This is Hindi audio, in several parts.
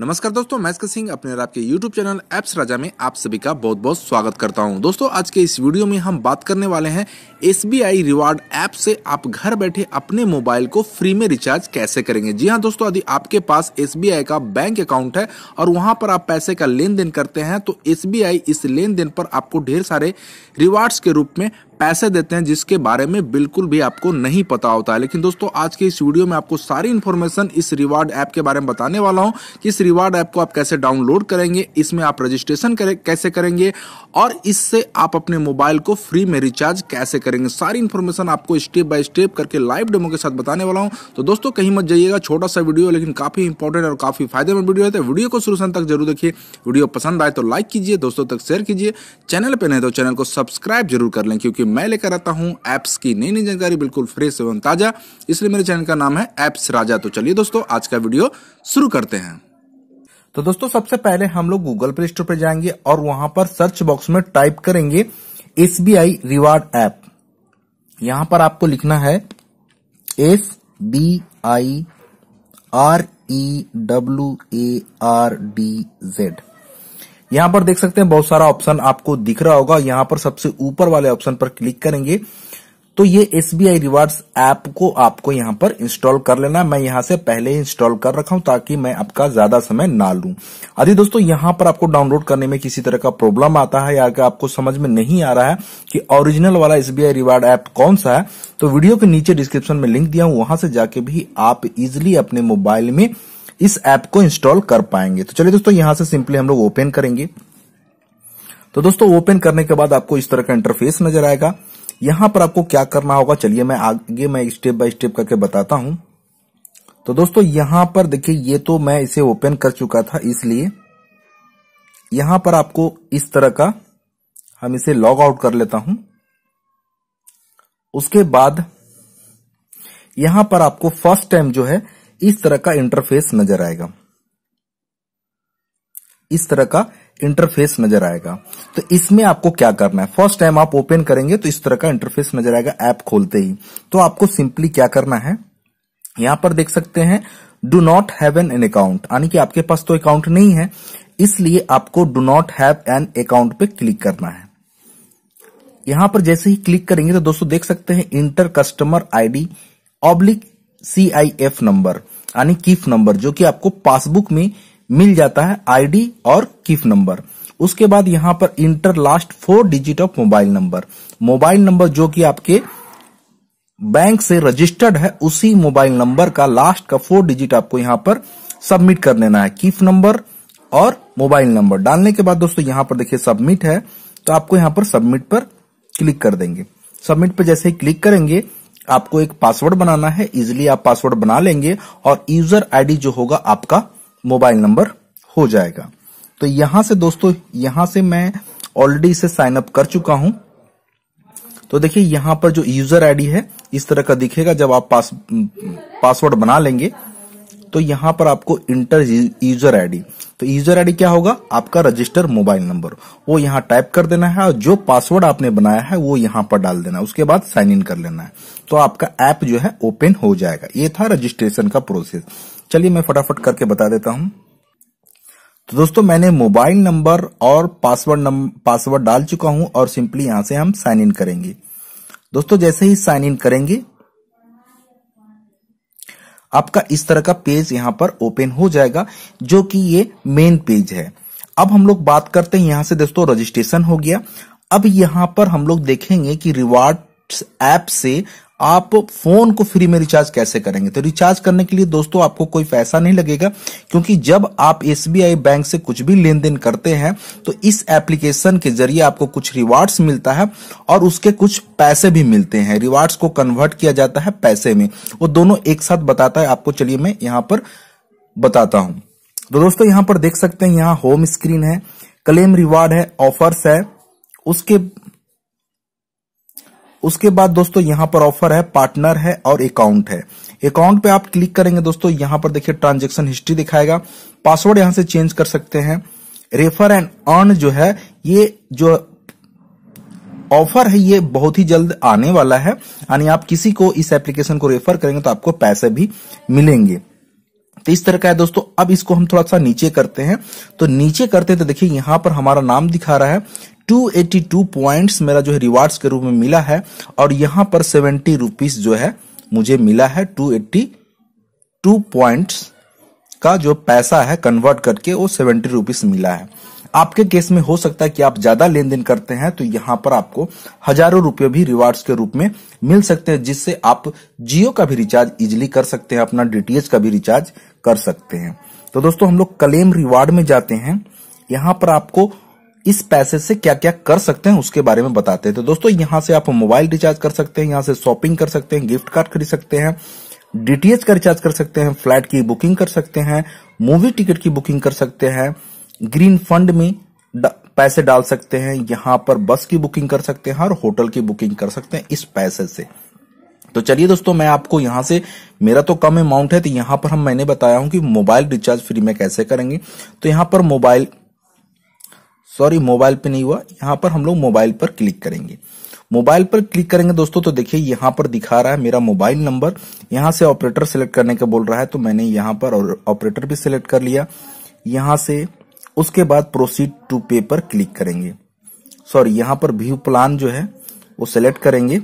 नमस्कार दोस्तों मैं सिंह अपने और आपके YouTube चैनल एप्स राजा में आप सभी का बहुत बहुत स्वागत करता हूं दोस्तों आज के इस वीडियो में हम बात करने वाले हैं SBI बी रिवार्ड ऐप से आप घर बैठे अपने मोबाइल को फ्री में रिचार्ज कैसे करेंगे जी हां दोस्तों यदि आपके पास SBI का बैंक अकाउंट है और वहां पर आप पैसे का लेन करते हैं तो एस इस लेन पर आपको ढेर सारे रिवार्ड्स के रूप में पैसे देते हैं जिसके बारे में बिल्कुल भी आपको नहीं पता होता है लेकिन दोस्तों आज के इस वीडियो में आपको सारी इन्फॉर्मेशन इस रिवार्ड ऐप के बारे में बताने वाला हूं कि इस रिवार्ड ऐप को आप कैसे डाउनलोड करेंगे इसमें आप रजिस्ट्रेशन करें कैसे करेंगे और इससे आप अपने मोबाइल को फ्री में रिचार्ज कैसे करेंगे सारी इन्फॉर्मेशन आपको स्टेप बाय स्टेप करके लाइव डेमो के साथ बताने वाला हूँ तो दोस्तों कहीं मत जाइएगा छोटा सा वीडियो लेकिन काफी इंपॉर्टेंट और काफी फायदेमंद वीडियो है वीडियो तो को शुरू तक जरूर देखिए वीडियो पसंद आए तो लाइक कीजिए दोस्तों तक शेयर कीजिए चैनल पर नहीं तो चैनल को सब्सक्राइब जरूर कर लें क्योंकि क्योंकि मैं लेकर आता हूँ ऐप्स की नई नई जानकारी बिल्कुल फ्रेश एवं ताज़ा इसलिए मेरे चैनल का नाम है ऐप्स राजा तो चलिए दोस्तों आज का वीडियो शुरू करते हैं तो दोस्तों सबसे पहले हम लोग गूगल प्ले स्टोर पर जाएंगे और वहां पर सर्च बॉक्स में टाइप करेंगे S B I reward app यहां पर आपको लिखना है S B I R E W A R D Z यहाँ पर देख सकते हैं बहुत सारा ऑप्शन आपको दिख रहा होगा यहाँ पर सबसे ऊपर वाले ऑप्शन पर क्लिक करेंगे तो ये S B I rewards app को आपको यहाँ पर इंस्टॉल कर लेना मैं यहाँ से पहले ही इंस्टॉल कर रखा हूं ताकि मैं आपका ज्यादा समय ना लू यदि दोस्तों यहाँ पर आपको डाउनलोड करने में किसी तरह का प्रॉब्लम आता है या आपको समझ में नहीं आ रहा है कि ओरिजिनल वाला S B I reward app कौन सा है तो वीडियो के नीचे डिस्क्रिप्शन में लिंक दिया हूं वहां से जाके भी आप इजिली अपने मोबाइल में इस ऐप को इंस्टॉल कर पाएंगे तो चलिए दोस्तों यहां से सिंपली हम लोग ओपन करेंगे तो दोस्तों ओपन करने के बाद आपको इस तरह का इंटरफेस नजर आएगा यहां पर आपको क्या करना होगा चलिए मैं आगे मैं स्टेप बाय स्टेप करके बताता हूं तो दोस्तों यहां पर देखिए ये तो मैं इसे ओपन कर चुका था इसलिए यहां पर आपको इस तरह का हम इसे लॉग आउट कर लेता हूं उसके बाद यहां पर आपको फर्स्ट टाइम जो है इस तरह का इंटरफेस नजर आएगा इस तरह का इंटरफेस नजर आएगा तो इसमें आपको क्या करना है फर्स्ट टाइम आप ओपन करेंगे तो इस तरह का इंटरफेस नजर आएगा ऐप खोलते ही तो आपको सिंपली क्या करना है यहां पर देख सकते हैं do not have an account यानी कि आपके पास तो अकाउंट नहीं है इसलिए आपको do not have an account पे क्लिक करना है यहां पर जैसे ही क्लिक करेंगे तो दोस्तों देख सकते हैं enter customer ID oblique C I F number यानी किफ नंबर जो कि आपको पासबुक में मिल जाता है आईडी और किफ नंबर उसके बाद यहाँ पर enter last four digit of mobile number mobile number जो कि आपके बैंक से रजिस्टर्ड है उसी मोबाइल नंबर का लास्ट का फोर डिजिट आपको यहाँ पर सबमिट कर देना है किफ नंबर और मोबाइल नंबर डालने के बाद दोस्तों यहाँ पर देखिए सबमिट है तो आपको यहाँ पर सबमिट पर क्लिक कर देंगे सबमिट पर जैसे क्लिक करेंगे आपको एक पासवर्ड बनाना है इजिली आप पासवर्ड बना लेंगे और यूजर आईडी जो होगा आपका मोबाइल नंबर हो जाएगा तो यहां से दोस्तों यहां से मैं ऑलरेडी इसे साइन अप कर चुका हूं तो देखिए यहां पर जो यूजर आईडी है इस तरह का दिखेगा जब आप पास पासवर्ड बना लेंगे तो यहाँ पर आपको इंटर यूजर आईडी तो यूजर आईडी क्या होगा आपका रजिस्टर मोबाइल नंबर वो यहाँ टाइप कर देना है और जो पासवर्ड आपने बनाया है वो यहाँ पर डाल देना है उसके बाद साइन इन कर लेना है तो आपका ऐप जो है ओपन हो जाएगा ये था रजिस्ट्रेशन का प्रोसेस चलिए मैं फटाफट करके बता देता हूँ तो दोस्तों मैंने मोबाइल नंबर और पासवर्ड नंबर पासवर्ड डाल चुका हूं और सिंपली यहां से हम साइन इन करेंगे दोस्तों जैसे ही साइन इन करेंगे आपका इस तरह का पेज यहाँ पर ओपन हो जाएगा जो कि ये मेन पेज है अब हम लोग बात करते हैं यहाँ से दोस्तों रजिस्ट्रेशन हो गया अब यहाँ पर हम लोग देखेंगे कि रिवार्ड ऐप से आप फोन को फ्री में रिचार्ज कैसे करेंगे तो रिचार्ज करने के लिए दोस्तों आपको कोई पैसा नहीं लगेगा क्योंकि जब आप एस बैंक से कुछ भी लेन देन करते हैं तो इस एप्लीकेशन के जरिए आपको कुछ रिवार्ड्स मिलता है और उसके कुछ पैसे भी मिलते हैं रिवार्ड्स को कन्वर्ट किया जाता है पैसे में वो दोनों एक साथ बताता है आपको चलिए मैं यहाँ पर बताता हूँ तो दोस्तों यहाँ पर देख सकते हैं यहाँ होम स्क्रीन है क्लेम रिवार्ड है ऑफर्स है उसके उसके बाद दोस्तों यहाँ पर ऑफर है पार्टनर है और अकाउंट है अकाउंट पे आप क्लिक करेंगे दोस्तों यहाँ पर देखिए ट्रांजेक्शन हिस्ट्री दिखाएगा पासवर्ड यहाँ से चेंज कर सकते हैं रेफर एंड अर्न जो है ये जो ऑफर है ये बहुत ही जल्द आने वाला है यानी आप किसी को इस एप्लीकेशन को रेफर करेंगे तो आपको पैसे भी मिलेंगे तो इस तरह का है दोस्तों अब इसको हम थोड़ा सा नीचे करते हैं तो नीचे करते हैं तो देखिए यहाँ पर हमारा नाम दिखा रहा है 282 पॉइंट्स मेरा जो है रिवार्ड्स के रूप में मिला है और यहाँ पर सेवेंटी रुपीज जो है मुझे मिला है 282 पॉइंट्स का जो पैसा है कन्वर्ट करके वो सेवेंटी रुपीज मिला है आपके केस में हो सकता है कि आप ज्यादा लेन देन करते हैं तो यहाँ पर आपको हजारों रुपये भी रिवार्ड्स के रूप में मिल सकते हैं जिससे आप जियो का भी रिचार्ज इजिली कर सकते हैं अपना डीटीएच का भी रिचार्ज कर सकते हैं तो दोस्तों हम लोग क्लेम रिवार्ड में जाते हैं यहाँ पर आपको इस पैसे से क्या क्या कर सकते हैं उसके बारे में बताते हैं तो दोस्तों यहाँ से आप मोबाइल रिचार्ज कर सकते हैं यहाँ से शॉपिंग कर सकते हैं गिफ्ट कार्ड खरीद सकते हैं डीटीएच का रिचार्ज कर सकते हैं फ्लैट की बुकिंग कर सकते हैं मूवी टिकट की बुकिंग कर सकते हैं ग्रीन फंड में पैसे डाल सकते हैं यहाँ पर बस की बुकिंग कर सकते हैं और होटल की बुकिंग कर सकते हैं इस पैसे से तो चलिए दोस्तों मैं आपको यहाँ से मेरा तो कम अमाउंट है तो यहाँ पर हम मैंने बताया हूं कि मोबाइल रिचार्ज फ्री में कैसे करेंगे तो यहाँ पर मोबाइल सॉरी मोबाइल पे नहीं हुआ यहाँ पर हम लोग मोबाइल पर क्लिक करेंगे मोबाइल पर क्लिक करेंगे दोस्तों तो देखिए यहाँ पर दिखा रहा है मेरा मोबाइल नंबर यहाँ से ऑपरेटर सेलेक्ट करने का बोल रहा है तो मैंने यहाँ पर ऑपरेटर भी सिलेक्ट कर लिया यहाँ से उसके बाद प्रोसीड टू पे पर क्लिक करेंगे सॉरी यहाँ पर व्यू प्लान जो है वो सिलेक्ट करेंगे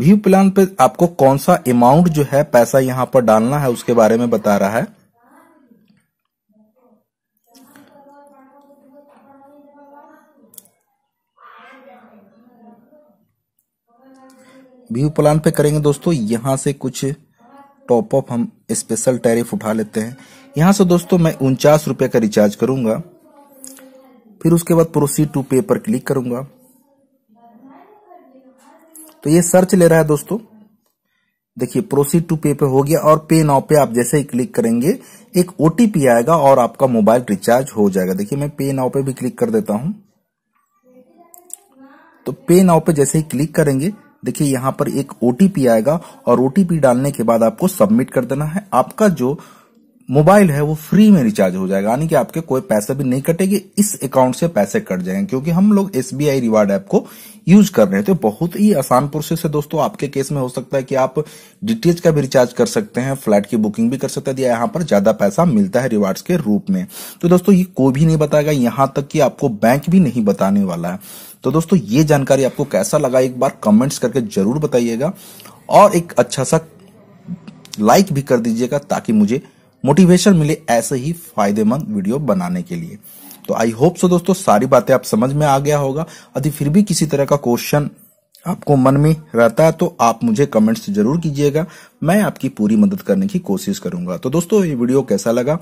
व्यू प्लान पे आपको कौन सा अमाउंट जो है पैसा यहाँ पर डालना है उसके बारे में बता रहा है व्यू प्लान पे करेंगे दोस्तों यहाँ से कुछ टॉप अप हम स्पेशल टैरिफ उठा लेते हैं यहाँ से दोस्तों मैं उनचास रुपये का रिचार्ज करूंगा फिर उसके बाद प्रोसीड टू पे पर क्लिक करूंगा तो ये सर्च ले रहा है दोस्तों देखिए प्रोसीड टू पे पे हो गया और पे नाउ पे आप जैसे ही क्लिक करेंगे एक ओटीपी आएगा और आपका मोबाइल रिचार्ज हो जाएगा देखिए मैं पे नाउ पे भी क्लिक कर देता हूं तो पे नाउ पे जैसे ही क्लिक करेंगे देखिए यहाँ पर एक ओटीपी आएगा और ओटीपी डालने के बाद आपको सबमिट कर देना है आपका जो मोबाइल है वो फ्री में रिचार्ज हो जाएगा यानी कि आपके कोई पैसे भी नहीं कटेंगे इस अकाउंट से पैसे कट जाएंगे क्योंकि हम लोग एस रिवार्ड ऐप को यूज कर रहे हैं तो बहुत ही आसान प्रोसेस है दोस्तों आपके केस में हो सकता है कि आप डीटीएच का भी रिचार्ज कर सकते हैं फ्लैट की बुकिंग भी कर सकते हैं या यहाँ पर ज्यादा पैसा मिलता है रिवार्ड के रूप में तो दोस्तों ये कोई भी नहीं बताएगा यहाँ तक कि आपको बैंक भी नहीं बताने वाला है तो दोस्तों ये जानकारी आपको कैसा लगा एक बार कमेंट्स करके जरूर बताइएगा और एक अच्छा सा लाइक भी कर दीजिएगा ताकि मुझे मोटिवेशन मिले ऐसे ही फायदेमंद वीडियो बनाने के लिए तो आई होप सो दोस्तों सारी बातें आप समझ में आ गया होगा यदि फिर भी किसी तरह का क्वेश्चन आपको मन में रहता है तो आप मुझे कमेंट्स जरूर कीजिएगा मैं आपकी पूरी मदद करने की कोशिश करूंगा तो दोस्तों ये वीडियो कैसा लगा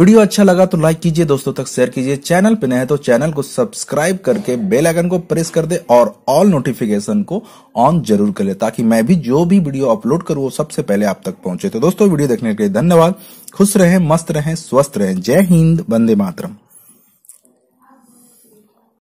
वीडियो अच्छा लगा तो लाइक कीजिए दोस्तों तक शेयर कीजिए चैनल पे नए तो चैनल को सब्सक्राइब करके बेल आइकन को प्रेस कर दे और ऑल नोटिफिकेशन को ऑन जरूर कर ले ताकि मैं भी जो भी वीडियो अपलोड करूँ वो सबसे पहले आप तक पहुंचे तो दोस्तों वीडियो देखने के लिए धन्यवाद खुश रहें मस्त रहें स्वस्थ रहें जय हिंद वंदे मातरम